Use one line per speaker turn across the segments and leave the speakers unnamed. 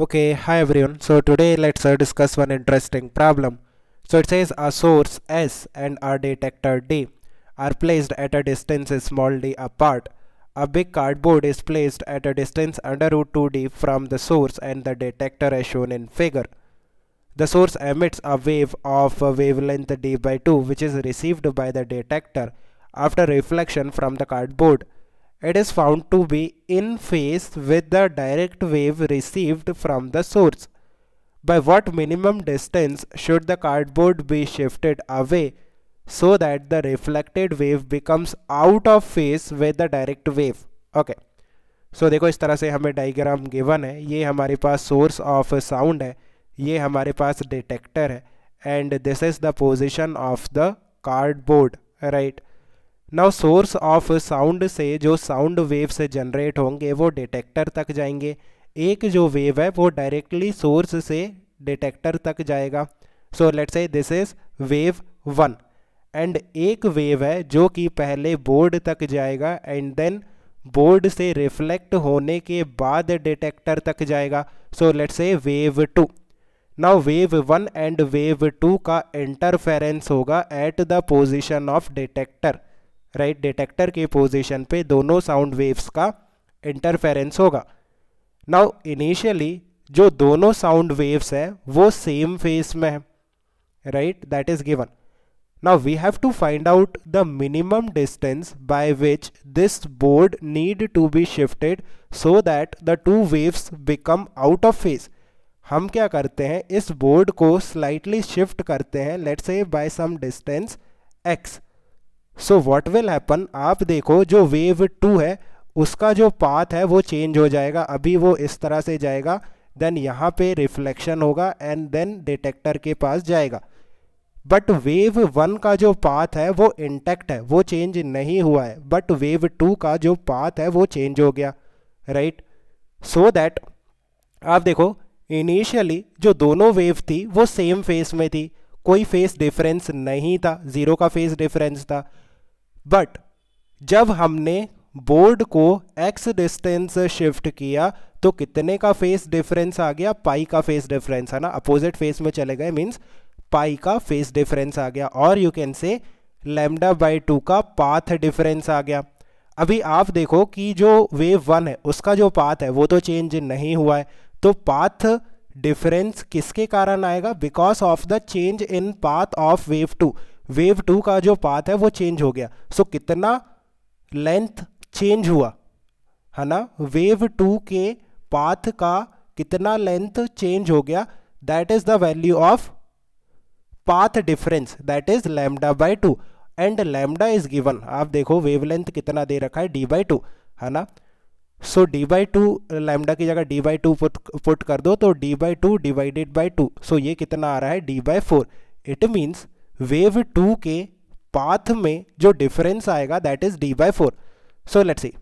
Okay, hi everyone. So today let's uh, discuss one interesting problem. So it says a source S and a detector D are placed at a distance small d apart. A big cardboard is placed at a distance under root 2d from the source and the detector as shown in figure. The source emits a wave of a wavelength d by 2 which is received by the detector after reflection from the cardboard. it is found to be in phase with the direct wave received from the source. By what minimum distance should the cardboard be shifted away so that the reflected wave becomes out of phase with the direct wave? Okay. So so, देखो इस तरह से हमें diagram given है ये हमारे पास source of sound है ये हमारे पास डिटेक्टर है and this is the position of the cardboard right now source of sound से जो साउंड वेव से जनरेट होंगे वो डिटेक्टर तक जाएंगे एक जो वेव है वो डायरेक्टली सोर्स से डिटेक्टर तक जाएगा so let say this is wave one and एक वेव है जो कि पहले बोर्ड तक जाएगा एंड देन बोर्ड से रिफ्लेक्ट होने के बाद डिटेक्टर तक जाएगा so let say wave two now wave one and wave two का इंटरफेरेंस होगा at the position of detector right detector के पोजीशन पे दोनों साउंड वेव्स का इंटरफेरेंस होगा नाउ इनिशियली जो दोनों साउंड वेव्स है वो सेम फेस में है right that is given now we have to find out the minimum distance by which this board need to be shifted so that the two waves become out of phase हम क्या करते हैं इस board को slightly shift करते हैं let's say by some distance x so what will happen आप देखो जो वेव टू है उसका जो पाथ है वो चेंज हो जाएगा अभी वो इस तरह से जाएगा देन यहाँ पे रिफ्लेक्शन होगा एंड देन डिटेक्टर के पास जाएगा बट वेव वन का जो पाथ है वो इंटैक्ट है वो चेंज नहीं हुआ है बट वेव टू का जो पाथ है वो चेंज हो गया राइट सो दैट आप देखो इनिशियली जो दोनों वेव थी वो सेम फेस में थी कोई फेस डिफरेंस नहीं था ज़ीरो का फेस डिफरेंस था बट जब हमने बोर्ड को x डिस्टेंस शिफ्ट किया तो कितने का फेस डिफरेंस आ गया पाई का फेस डिफरेंस है ना अपोजिट फेस में चले गए मीन्स पाई का फेस डिफरेंस आ गया और you can say lambda by two का पाथ डिफरेंस आ गया अभी आप देखो कि जो वेव वन है उसका जो पाथ है वो तो चेंज नहीं हुआ है तो पाथ डिफरेंस किसके कारण आएगा because of the change in path of wave two wave two का जो पाथ है वो चेंज हो गया सो so, कितना लेंथ चेंज हुआ है ना वेव टू के पाथ का कितना लेंथ चेंज हो गया that is the value of path difference that is lambda by two and lambda is given आप देखो वेव लेंथ कितना दे रखा है डी बाई टू है ना so D by two lambda की जगह डी बाई टू पुट कर दो तो D by two divided by two so ये कितना आ रहा है D by four it means wave two के पाथ में जो डिफरेंस आएगा that is D by four so let see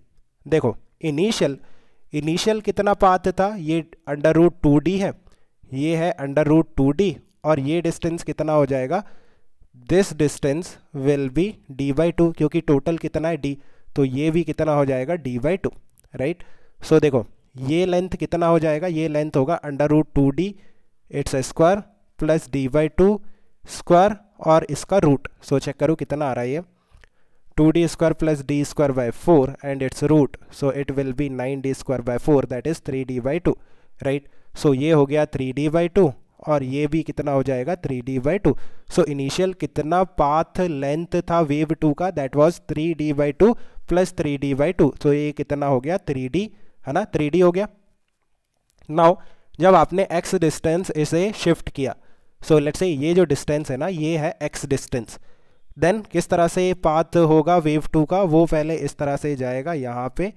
देखो इनिशियल इनिशियल कितना पाथ था ये अंडर रूट टू डी है ये है अंडर रूट टू डी और ये डिस्टेंस कितना हो जाएगा this distance will be D by two क्योंकि टोटल कितना है डी तो ये भी कितना हो जाएगा D by two right so देखो ये लेंथ कितना हो जाएगा ये लेंथ होगा under root two D its square plus D by two square और इसका रूट सो चेक करो कितना आ रहा है ये two D square plus D square by four and its root so it will be nine D square by four that is three D by two right so ये हो गया three D by to और ये भी कितना हो जाएगा three D by two so initial कितना पाथ लेंथ था वेव टू का that was three D by two plus three D by two so ये कितना हो गया थ्री डी है ना थ्री डी हो गया नाउ जब आपने एक्स डिस्टेंस इसे शिफ्ट किया सो लेट से ये जो डिस्टेंस है ना ये है एक्स डिस्टेंस देन किस तरह से पाथ होगा वेव टू का वो पहले इस तरह से जाएगा यहाँ पे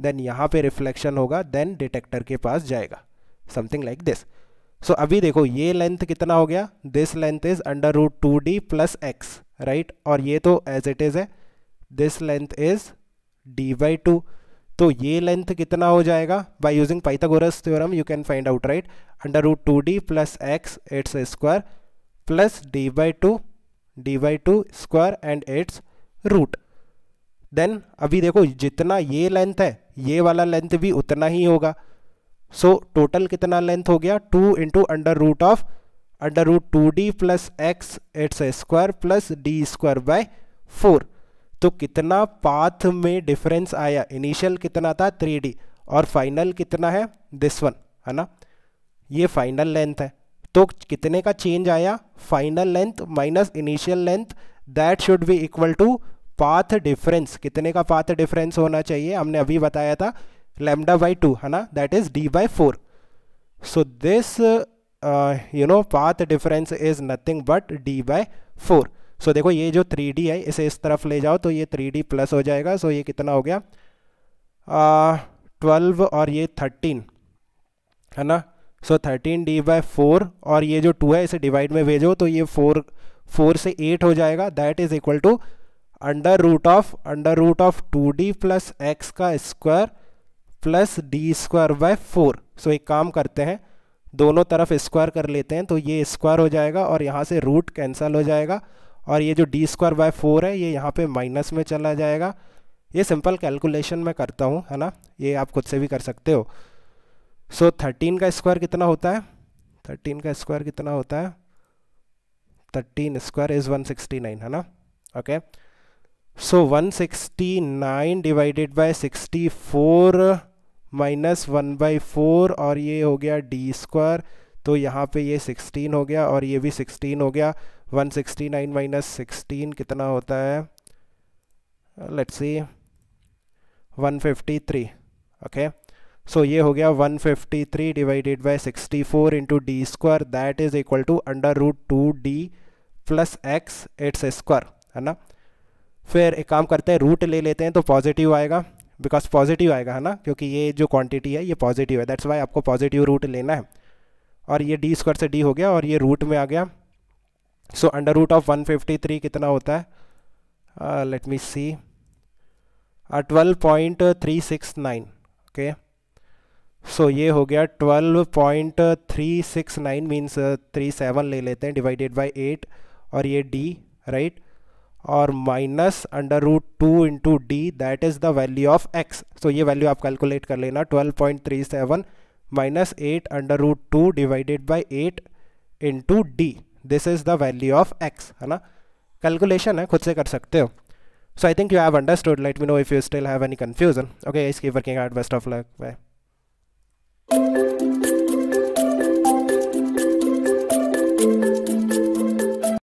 देन यहाँ पे रिफ्लेक्शन होगा देन डिटेक्टर के पास जाएगा समथिंग लाइक दिस सो अभी देखो ये लेंथ कितना हो गया this length is under root two D plus x right और ये तो एज इट इज़ है this length is D by two तो ये लेंथ कितना हो जाएगा by using Pythagoras theorem you can find out right under root two D plus x its square plus D by two D by two square and its root then अभी देखो जितना ये length है ये वाला लेंथ भी उतना ही होगा सो so, टोटल कितना लेंथ हो गया two into under root of under root two D plus x its square plus D square by four तो कितना पाथ में डिफरेंस आया इनिशियल कितना था थ्री और फाइनल कितना है दिस वन है ना ये फाइनल लेंथ है तो कितने का चेंज आया final length minus initial length that should be equal to path difference कितने का पाथ डिफरेंस होना चाहिए हमने अभी बताया था लेमडा बाई टू है ना that is D by four so this you know path difference is nothing but D by four so देखो ये जो थ्री डी है इसे इस तरफ ले जाओ तो ये थ्री डी प्लस हो जाएगा सो ये कितना हो गया ट्वेल्व और ये थर्टीन है ना so thirteen D by four और ये जो टू है इसे डिवाइड में भेजो तो ये फोर फोर से एट हो जाएगा that is equal to under root of under root of two D plus x का square plus D square by four so एक काम करते हैं दोनों तरफ स्क्वायर कर लेते हैं तो ये स्क्वायर हो जाएगा और यहाँ से रूट कैंसल हो जाएगा और ये जो डी स्क्वायर बाय फोर है ये यहाँ पे माइनस में चला जाएगा ये सिंपल कैलकुलेशन मैं करता हूँ है ना ये आप खुद से भी कर सकते हो सो so, थर्टीन का स्क्वायर कितना होता है थर्टीन का स्क्वायर कितना होता है thirteen square is one sixty nine है ना okay so one sixty nine divided by sixty four minus one by four और ये हो गया डी स्क्वायर तो यहाँ पे ये सिक्सटीन हो गया और ये भी सिक्सटीन हो गया one sixty nine minus sixteen कितना होता है let's see three okay so ये हो गया one fifty three divided by sixty four into D square that is equal to under root two D plus x its square है ना फिर एक काम करते हैं रूट ले लेते हैं तो पॉजिटिव आएगा बिकॉज पॉजिटिव आएगा है ना क्योंकि ये जो क्वांटिटी है ये पॉजिटिव है दैट्स वाई आपको पॉजिटिव रूट लेना है और ये डी स्क्वायर से डी हो गया और ये रूट में आ गया सो अंडर रूट ऑफ 153 कितना होता है let me see twelve point three six nine okay so ये हो गया twelve point three six nine means three seven ले लेते हैं डिवाइडेड बाई एट और ये डी राइट right? और minus under root two into D that is the value of x so ये वैल्यू आप कैलकुलेट कर लेना twelve point three seven minus eight under root two divided by eight into D this is the value of x है ना calculation है खुद से कर सकते हो so I think you have understood let me know if you still have any confusion okay इसकी working out best of luck bye